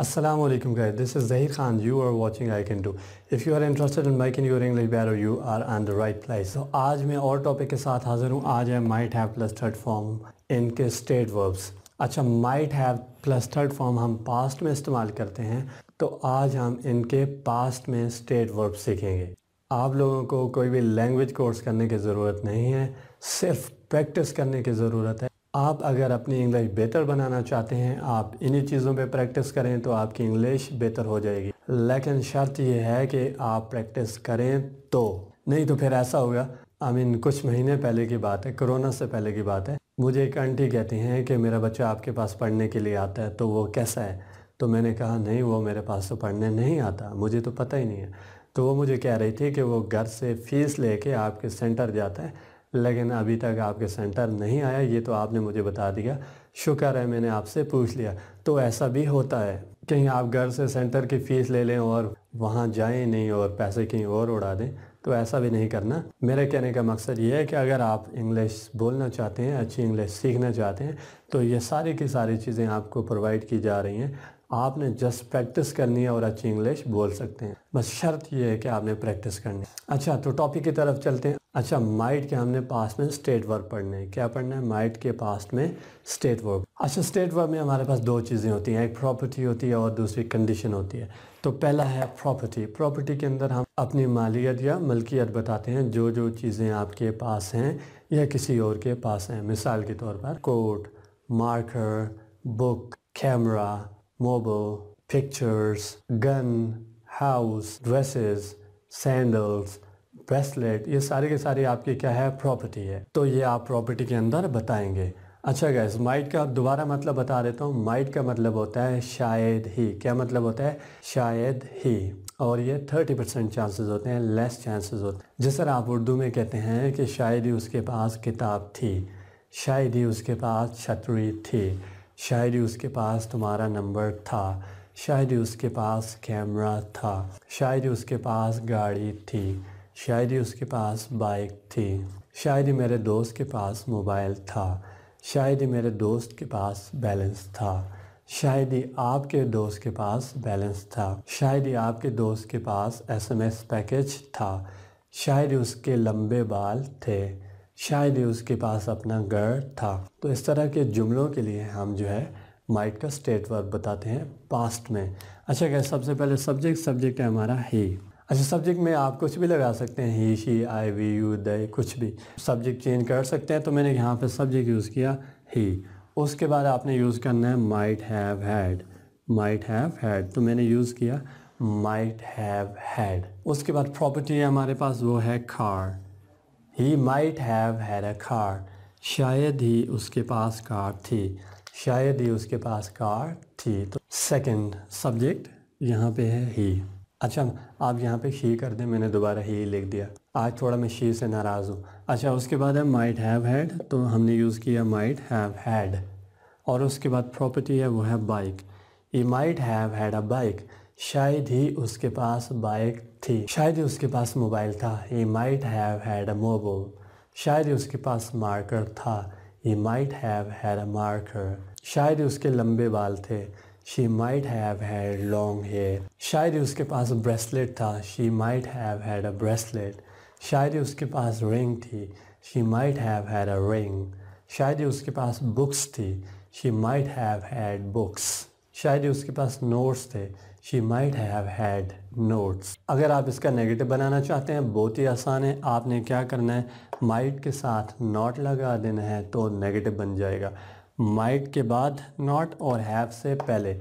Assalamu alaikum guys, this is Zahir Khan. You are watching I Can Do. If you are interested in making your English better, you are on the right place. So आज मैं और topic के साथ हाजिर हूँ आज है might have plus third form इनके स्टेट वर्ब्स अच्छा might have plus third form हम पास्ट में इस्तेमाल करते हैं तो आज हम इनके पास्ट में स्टेट वर्ब सीखेंगे आप लोगों को कोई भी लैंग्वेज कोर्स करने की ज़रूरत नहीं है सिर्फ प्रैक्टिस करने की ज़रूरत आप अगर अपनी इंग्लिश बेहतर बनाना चाहते हैं आप इन्हीं चीज़ों पे प्रैक्टिस करें तो आपकी इंग्लिश बेहतर हो जाएगी लेकिन शर्त यह है कि आप प्रैक्टिस करें तो नहीं तो फिर ऐसा होगा आई मीन कुछ महीने पहले की बात है कोरोना से पहले की बात है मुझे एक आंटी कहती हैं कि मेरा बच्चा आपके पास पढ़ने के लिए आता है तो वो कैसा है तो मैंने कहा नहीं वो मेरे पास तो पढ़ने नहीं आता मुझे तो पता ही नहीं है तो वो मुझे कह रही थी कि वो घर से फ़ीस लेके आपके सेंटर जाता है लेकिन अभी तक आपके सेंटर नहीं आया ये तो आपने मुझे बता दिया शुक्र है मैंने आपसे पूछ लिया तो ऐसा भी होता है कहीं आप घर से सेंटर की फ़ीस ले लें और वहाँ जाएं नहीं और पैसे कहीं और उड़ा दें तो ऐसा भी नहीं करना मेरे कहने का मकसद ये है कि अगर आप इंग्लिश बोलना चाहते हैं अच्छी इंग्लिश सीखना चाहते हैं तो ये सारी की सारी चीज़ें आपको प्रोवाइड की जा रही हैं आपने जस्ट प्रैक्टिस करनी है और अच्छी इंग्लिश बोल सकते हैं बस शर्त यह है कि आपने प्रैक्टिस करनी है अच्छा तो टॉपिक की तरफ चलते हैं अच्छा माइट के हमने पास में स्टेट वर्ब पढ़ने हैं क्या पढ़ना है माइट के पास में स्टेट वर्ब अच्छा स्टेट वर्ब में हमारे पास दो चीज़ें होती हैं एक प्रॉपर्टी होती है और दूसरी कंडीशन होती है तो पहला है प्रॉपर्टी प्रॉपर्टी के अंदर हम अपनी मालियत या मलकियत बताते हैं जो जो चीज़ें आपके पास हैं या किसी और के पास हैं मिसाल के तौर पर coat marker book camera mobile, pictures, gun house dresses sandals, bracelet ये सारे के सारे आपकी क्या है प्रॉपर्टी है तो ये आप प्रॉपर्टी के अंदर बताएंगे अच्छा गैस माइट का दोबारा मतलब बता देता हूँ माइट का मतलब होता है शायद ही क्या मतलब होता है शायद ही और ये थर्टी परसेंट चांसेज होते हैं लेस चांसेस होते हैं जिस तरह आप उर्दू में कहते हैं कि शायद ही उसके पास किताब थी शायद ही उसके पास छतरी थी शायद ही उसके पास तुम्हारा नंबर था शायद ही उसके पास कैमरा था शायद ही उसके पास गाड़ी थी शायद ही उसके पास बाइक थी शायद ही मेरे दोस्त के पास मोबाइल था शायद ही मेरे दोस्त के पास बैलेंस था शायद ही आपके दोस्त के पास बैलेंस था शायद ही आपके दोस्त के पास एसएमएस पैकेज था शायद ही उसके लंबे बाल थे शायद ही उसके पास अपना घर था तो इस तरह के जुमलों के लिए हम जो है माइट का स्टेट वर्क बताते हैं पास्ट में अच्छा क्या सबसे पहले सब्जेक्ट सब्जेक्ट है हमारा ही अच्छा सब्जेक्ट में आप कुछ भी लगा सकते हैं he she I we you they कुछ भी सब्जेक्ट चेंज कर सकते हैं तो मैंने यहाँ पे सब्जेक्ट यूज़ किया ही उसके बाद आपने यूज़ करना है might have had might have had तो मैंने यूज़ किया माइट हैव हैड उसके बाद प्रॉपर्टी है हमारे पास वो है car he might have had a car शायद ही उसके पास कार थी शायद ही उसके पास कार थी तो सेकेंड सब्जेक्ट यहाँ पे है ही अच्छा आप यहाँ पे शी कर दें मैंने दोबारा ही लिख दिया आज थोड़ा मैं शी से नाराज़ हूँ अच्छा उसके बाद है माइट हैव हैड तो हमने यूज़ किया माइट हैव हैड और उसके बाद प्रॉपर्टी है वो है bike he might have had a bike शायद ही उसके पास बाइक थी शायद ही उसके पास मोबाइल था he might have had a mobile शायद ही उसके पास मार्कर था he might have had a marker शायद ही उसके लंबे बाल थे she might have had long hair शायद ही उसके पास ब्रेसलेट था she might have had a bracelet शायद ही उसके पास रिंग थी she might have had a ring शायद ही उसके पास बुक्स थी she might have had books शायद ही उसके पास नोट्स थे she might have had notes अगर आप इसका नेगेटिव बनाना चाहते हैं बहुत ही आसान है आपने क्या करना है माइट के साथ नॉट लगा देना है तो नेगेटिव बन जाएगा माइट के बाद नॉट और हैव से पहले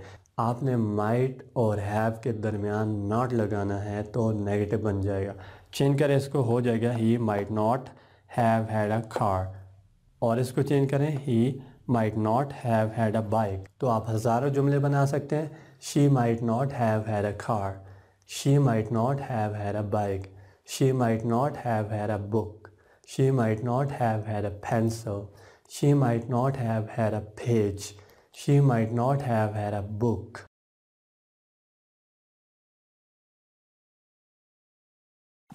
आपने माइट और हैव के दरमियान नॉट लगाना है तो नेगेटिव बन जाएगा चेंज करें इसको हो जाएगा he might not have had a car और इसको चेंज करें he might not have had a bike तो आप हज़ारों जुमले बना सकते हैं She might not have had a car. She might not have had a bike. She might not have had a book. She might not have had a pencil. She might not have had a page. She might not have had a book.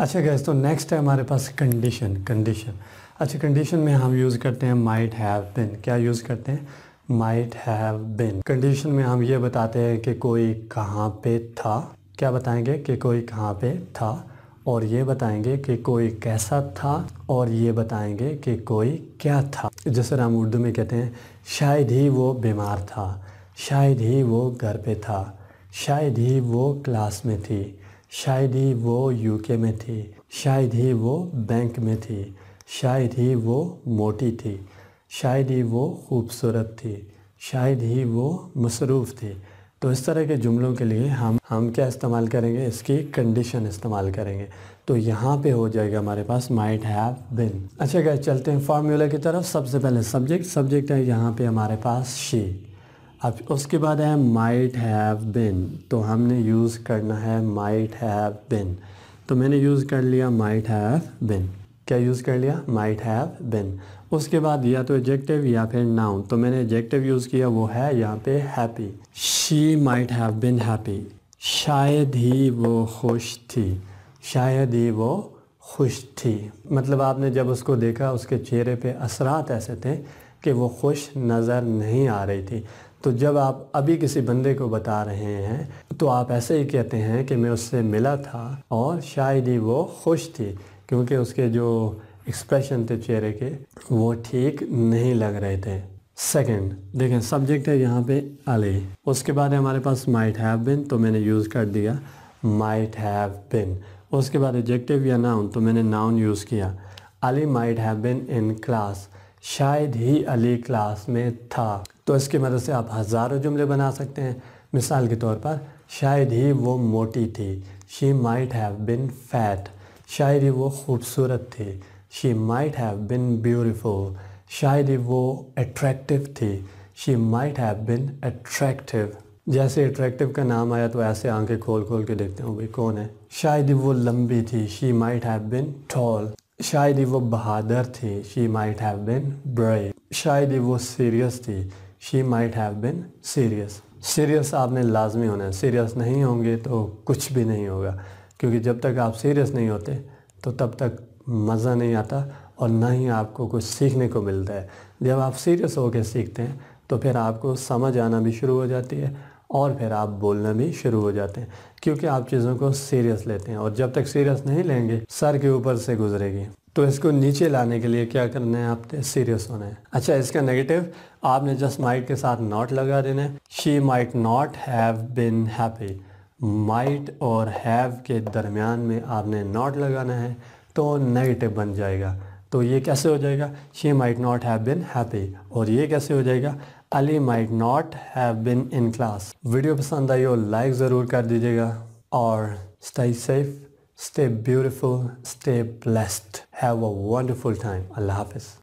अच्छा गैस तो next है हमारे पास condition condition अच्छा condition में हम use करते हैं माइट हैव दिन क्या यूज़ करते हैं माइट हैव बिन कंडीशन में हम ये बताते हैं कि कोई कहाँ पे था क्या बताएंगे कि कोई कहाँ पे था और ये बताएंगे कि कोई कैसा था और ये बताएंगे कि कोई क्या था जैसे हम उर्दू में कहते हैं शायद ही वो बीमार था शायद ही वो घर पे था शायद ही वो क्लास में थी शायद ही वो यूके में थी शायद ही वो बैंक में थी शायद ही वो मोटी थी शायद ही वो खूबसूरत थी शायद ही वो मसरूफ़ थी तो इस तरह के जुमलों के लिए हम हम क्या इस्तेमाल करेंगे इसकी कंडीशन इस्तेमाल करेंगे तो यहाँ पे हो जाएगा हमारे पास माइट हैव बिन अच्छा क्या चलते हैं फार्मूला की तरफ सबसे पहले सब्जेक्ट सब्जेक्ट है यहाँ पे हमारे पास शी अब उसके बाद है माइट हैव बिन तो हमने यूज़ करना है माइट हैव बिन तो मैंने यूज़ कर लिया माइट हैव बिन क्या यूज़ कर लिया माइट हैव बिन उसके बाद या तो एजेक्टिव या फिर नाउन तो मैंने एजेक्टिव यूज़ किया वो है यहाँ पे happy she might have been happy शायद ही वो खुश थी शायद ही वो खुश थी मतलब आपने जब उसको देखा उसके चेहरे पे असरात ऐसे थे कि वो खुश नज़र नहीं आ रही थी तो जब आप अभी किसी बंदे को बता रहे हैं तो आप ऐसे ही कहते हैं कि मैं उससे मिला था और शायद ही वो खुश थी क्योंकि उसके जो एक्सप्रेशन थे चेहरे के वो ठीक नहीं लग रहे थे सेकंड देखें सब्जेक्ट है यहाँ पे अली उसके बाद हमारे पास माइट हैव बिन तो मैंने यूज़ कर दिया माइट हैव बिन उसके बाद एडजेक्टिव या नाउन तो मैंने नाउन यूज़ किया Ali might have been in class शायद ही अली क्लास में था तो इसकी मदद से आप हज़ारों जुमले बना सकते हैं मिसाल के तौर पर शायद ही वो मोटी थी she might have been fat शायद ही वो खूबसूरत थी she might have been beautiful शायद ही वो अट्रैक्टिव थी she might have been attractive जैसे अट्रैक्टिव का नाम आया तो ऐसे आंखें खोल खोल के देखते हो भाई कौन है शायद ही वो लंबी थी she might have been tall शायद ही वो बहादुर थी she might have been brave शायद ही वो सीरियस थी she might have been serious serious आपने लाजमी होना है सीरियस नहीं होंगे तो कुछ भी नहीं होगा क्योंकि जब तक आप सीरियस नहीं होते तो तब तक मज़ा नहीं आता और ना ही आपको कुछ सीखने को मिलता है जब आप सीरियस होकर सीखते हैं तो फिर आपको समझ आना भी शुरू हो जाती है और फिर आप बोलना भी शुरू हो जाते हैं क्योंकि आप चीज़ों को सीरियस लेते हैं और जब तक सीरियस नहीं लेंगे सर के ऊपर से गुजरेगी तो इसको नीचे लाने के लिए क्या करना है आपने सीरियस होना है अच्छा इसका नेगेटिव आपने जस्ट माइट के साथ नॉट लगा देना है she might not have been happy might और हैव के दरमियान में आपने नॉट लगाना है तो नेगेटिव बन जाएगा तो ये कैसे हो जाएगा she might not have been happy और ये कैसे हो जाएगा Ali might not have been in class video पसंद आई हो लाइक ज़रूर कर दीजिएगा और stay safe stay beautiful stay blessed have a wonderful time अल्लाह हाफिज़